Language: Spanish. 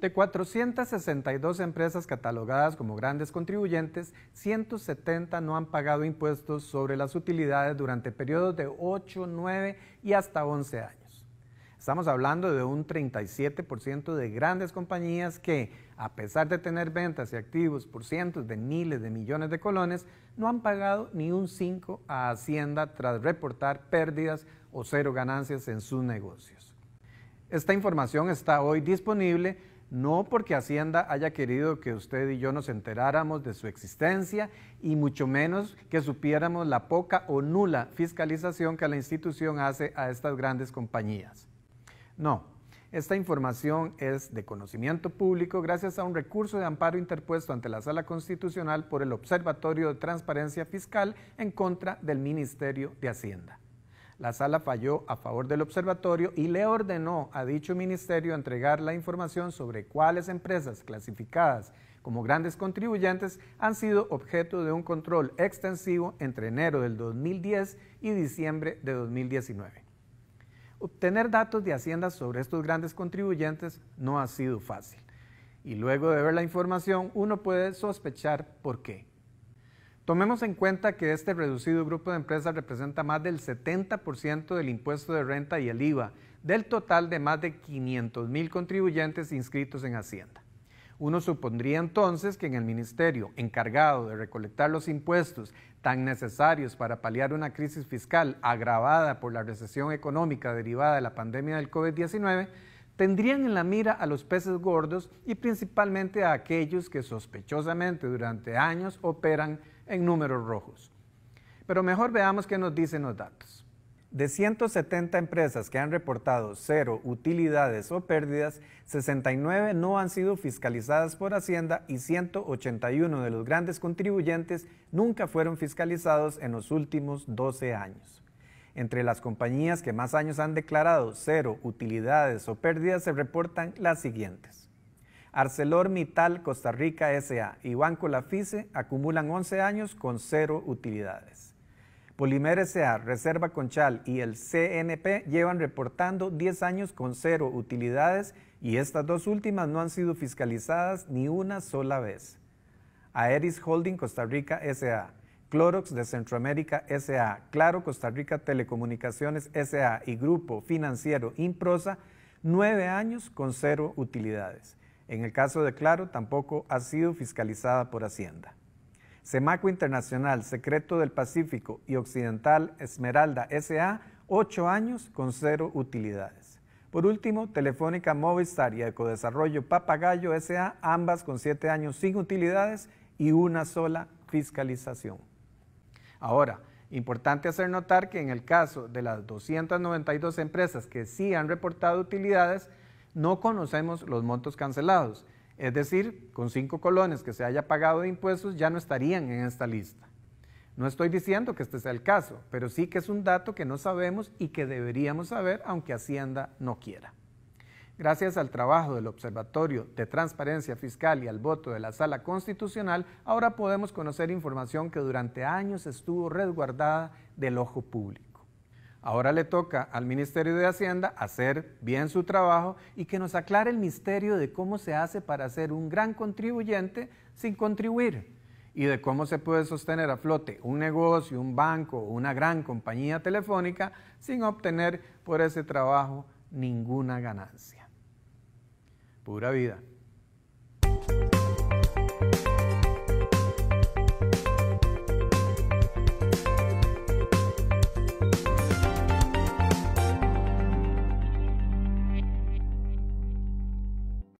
De 462 empresas catalogadas como grandes contribuyentes, 170 no han pagado impuestos sobre las utilidades durante periodos de 8, 9 y hasta 11 años. Estamos hablando de un 37% de grandes compañías que, a pesar de tener ventas y activos por cientos de miles de millones de colones, no han pagado ni un 5 a Hacienda tras reportar pérdidas o cero ganancias en sus negocios. Esta información está hoy disponible no porque Hacienda haya querido que usted y yo nos enteráramos de su existencia y mucho menos que supiéramos la poca o nula fiscalización que la institución hace a estas grandes compañías. No, esta información es de conocimiento público gracias a un recurso de amparo interpuesto ante la Sala Constitucional por el Observatorio de Transparencia Fiscal en contra del Ministerio de Hacienda la sala falló a favor del observatorio y le ordenó a dicho ministerio entregar la información sobre cuáles empresas clasificadas como grandes contribuyentes han sido objeto de un control extensivo entre enero del 2010 y diciembre de 2019. Obtener datos de Hacienda sobre estos grandes contribuyentes no ha sido fácil y luego de ver la información uno puede sospechar por qué. Tomemos en cuenta que este reducido grupo de empresas representa más del 70% del impuesto de renta y el IVA, del total de más de 500 mil contribuyentes inscritos en Hacienda. Uno supondría entonces que en el ministerio encargado de recolectar los impuestos tan necesarios para paliar una crisis fiscal agravada por la recesión económica derivada de la pandemia del COVID-19, tendrían en la mira a los peces gordos y principalmente a aquellos que sospechosamente durante años operan en números rojos. Pero mejor veamos qué nos dicen los datos. De 170 empresas que han reportado cero utilidades o pérdidas, 69 no han sido fiscalizadas por Hacienda y 181 de los grandes contribuyentes nunca fueron fiscalizados en los últimos 12 años. Entre las compañías que más años han declarado cero utilidades o pérdidas se reportan las siguientes. ArcelorMittal Costa Rica SA y Banco Lafice acumulan 11 años con cero utilidades. Polimer SA, Reserva Conchal y el CNP llevan reportando 10 años con cero utilidades y estas dos últimas no han sido fiscalizadas ni una sola vez. Aeris Holding Costa Rica SA, Clorox de Centroamérica SA, Claro Costa Rica Telecomunicaciones SA y Grupo Financiero Improsa, nueve años con cero utilidades. En el caso de Claro, tampoco ha sido fiscalizada por Hacienda. Semaco Internacional, Secreto del Pacífico y Occidental Esmeralda SA, ocho años con cero utilidades. Por último, Telefónica Movistar y Ecodesarrollo Papagayo SA, ambas con siete años sin utilidades y una sola fiscalización. Ahora, importante hacer notar que en el caso de las 292 empresas que sí han reportado utilidades, no conocemos los montos cancelados. Es decir, con cinco colones que se haya pagado de impuestos ya no estarían en esta lista. No estoy diciendo que este sea el caso, pero sí que es un dato que no sabemos y que deberíamos saber aunque Hacienda no quiera. Gracias al trabajo del Observatorio de Transparencia Fiscal y al voto de la Sala Constitucional, ahora podemos conocer información que durante años estuvo resguardada del ojo público. Ahora le toca al Ministerio de Hacienda hacer bien su trabajo y que nos aclare el misterio de cómo se hace para ser un gran contribuyente sin contribuir y de cómo se puede sostener a flote un negocio, un banco o una gran compañía telefónica sin obtener por ese trabajo ninguna ganancia pura vida.